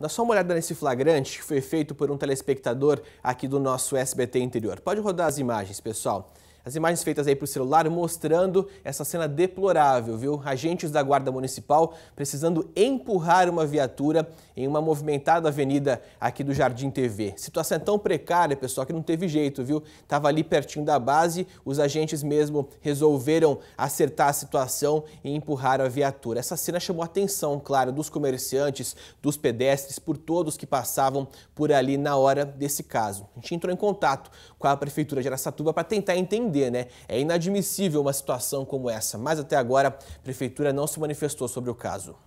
Dá só uma olhada nesse flagrante que foi feito por um telespectador aqui do nosso SBT interior. Pode rodar as imagens, pessoal. As imagens feitas aí para o celular mostrando essa cena deplorável, viu? Agentes da Guarda Municipal precisando empurrar uma viatura em uma movimentada avenida aqui do Jardim TV. Situação é tão precária, pessoal, que não teve jeito, viu? Tava ali pertinho da base, os agentes mesmo resolveram acertar a situação e empurrar a viatura. Essa cena chamou a atenção, claro, dos comerciantes, dos pedestres, por todos que passavam por ali na hora desse caso. A gente entrou em contato com a Prefeitura de Aracatuba para tentar entender né? É inadmissível uma situação como essa, mas até agora a prefeitura não se manifestou sobre o caso.